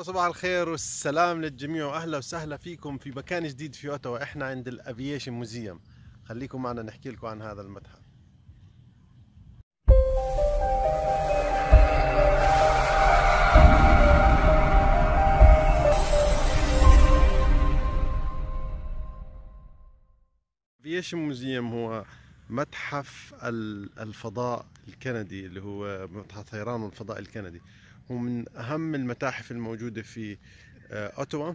صباح الخير والسلام للجميع واهلا وسهلا فيكم في مكان جديد في اوتاوا احنا عند الافيشن موزيوم خليكم معنا نحكي لكم عن هذا المتحف الافيشن موزيوم هو متحف الفضاء الكندي اللي هو متحف طيران الفضاء الكندي ومن أهم المتاحف الموجودة في آه، أوتوا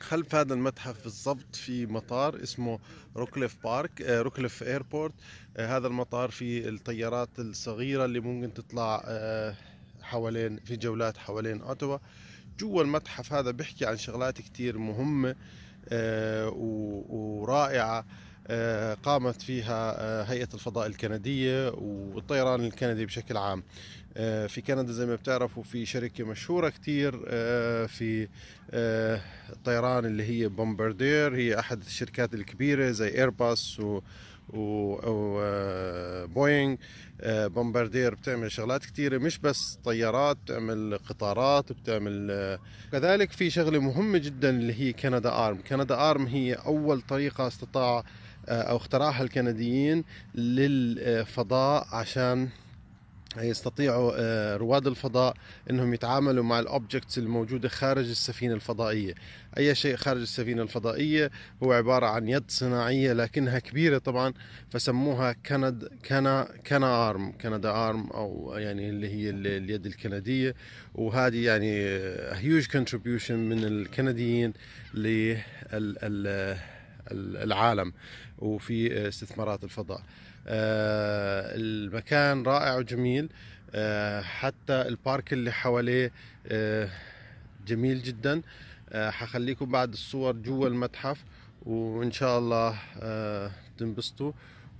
خلف هذا المتحف بالضبط في مطار اسمه روكليف بارك آه، روكليف ايربورت آه، هذا المطار فيه الطيارات الصغيرة اللي ممكن تطلع حوالين في جولات حوالين اوتوا جوا المتحف هذا بيحكي عن شغلات كتير مهمة ورائعة آه، قامت فيها آه، هيئة الفضاء الكندية والطيران الكندي بشكل عام آه، في كندا زي ما بتعرفوا في شركة مشهورة كتير في الطيران اللي هي بومباردير هي أحد الشركات الكبيرة زي ايرباص و و بومباردير بتعمل شغلات كثيره مش بس طيارات بتعمل قطارات بتعمل كذلك في شغله مهمه جدا اللي هي كندا ارم كندا ارم هي اول طريقه استطاع او اخترعها الكنديين للفضاء عشان يستطيعوا آه، رواد الفضاء انهم يتعاملوا مع الاوبجكتس الموجوده خارج السفينه الفضائيه اي شيء خارج السفينه الفضائيه هو عباره عن يد صناعيه لكنها كبيره طبعا فسموها كند كنا كنا ارم كندا ارم او يعني اللي هي اليد الكنديه وهذه يعني هيوج كونتريبيوشن من الكنديين لل العالم وفي استثمارات الفضاء آه، المكان رائع وجميل آه، حتى البارك اللي حواليه آه، جميل جدا حخليكم بعد الصور جوا المتحف وان شاء الله تنبسطوا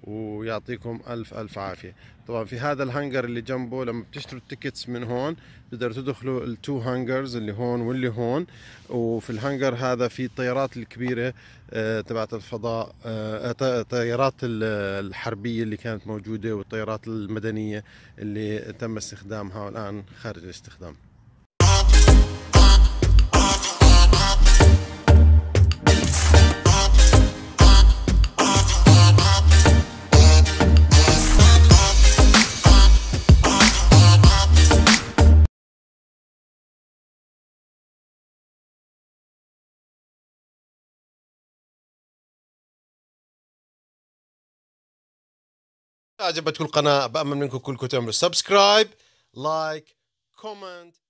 ويعطيكم ألف ألف عافية طبعا في هذا الهانجر اللي جنبه لما بتشتروا التيكتس من هون بتقدروا تدخلوا التو هانجرز اللي هون واللي هون وفي الهانجر هذا في الطيارات الكبيرة آه، تبعت الفضاء الطيارات آه، الحربية اللي كانت موجودة والطيارات المدنية اللي تم استخدامها والآن خارج الاستخدام اذا عجبتكم القناه بامل منكم كلكم تعملوا سبسكرايب لايك كومنت